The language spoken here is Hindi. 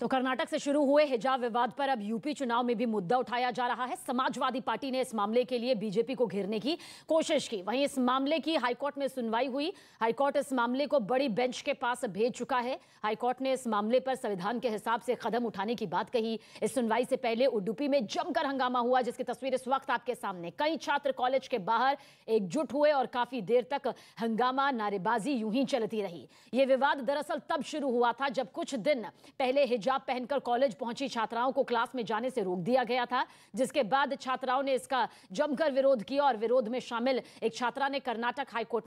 तो कर्नाटक से शुरू हुए हिजाब विवाद पर अब यूपी चुनाव में भी मुद्दा उठाया जा रहा है समाजवादी पार्टी ने इस मामले के लिए बीजेपी को घेरने की कोशिश की वहीं इस मामले की हाईकोर्ट में सुनवाई हुई हाईकोर्ट इस मामले को बड़ी बेंच के पास भेज चुका है हाईकोर्ट ने इस मामले पर संविधान के हिसाब से कदम उठाने की बात कही इस सुनवाई से पहले उडुपी में जमकर हंगामा हुआ जिसकी तस्वीर इस वक्त आपके सामने कई छात्र कॉलेज के बाहर एकजुट हुए और काफी देर तक हंगामा नारेबाजी यूं ही चलती रही ये विवाद दरअसल तब शुरू हुआ था जब कुछ दिन पहले हिजाब हिजाब पहनकर कॉलेज पहुंची छात्राओं को क्लास में जाने से रोक दिया गया था जिसके बाद छात्राओं ने इसका जमकर विरोध किया और विरोध में शामिल एक छात्रा ने कर्नाटक हाईकोर्ट